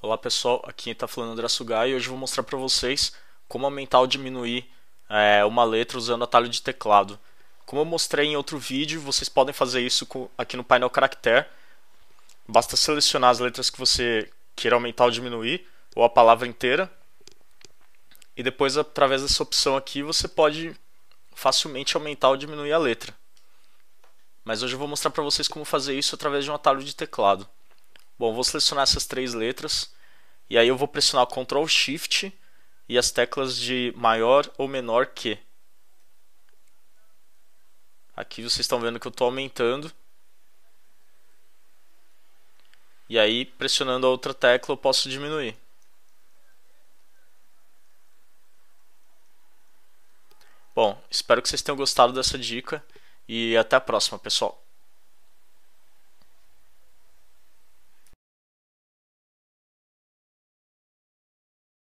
Olá pessoal, aqui está falando é André Sugai e hoje vou mostrar para vocês como aumentar ou diminuir é, uma letra usando atalho de teclado. Como eu mostrei em outro vídeo, vocês podem fazer isso aqui no painel caractere. Basta selecionar as letras que você queira aumentar ou diminuir, ou a palavra inteira. E depois, através dessa opção aqui, você pode facilmente aumentar ou diminuir a letra. Mas hoje eu vou mostrar para vocês como fazer isso através de um atalho de teclado. Bom, vou selecionar essas três letras e aí eu vou pressionar Ctrl Shift e as teclas de maior ou menor que. Aqui vocês estão vendo que eu estou aumentando. E aí, pressionando a outra tecla, eu posso diminuir. Bom, espero que vocês tenham gostado dessa dica e até a próxima, pessoal.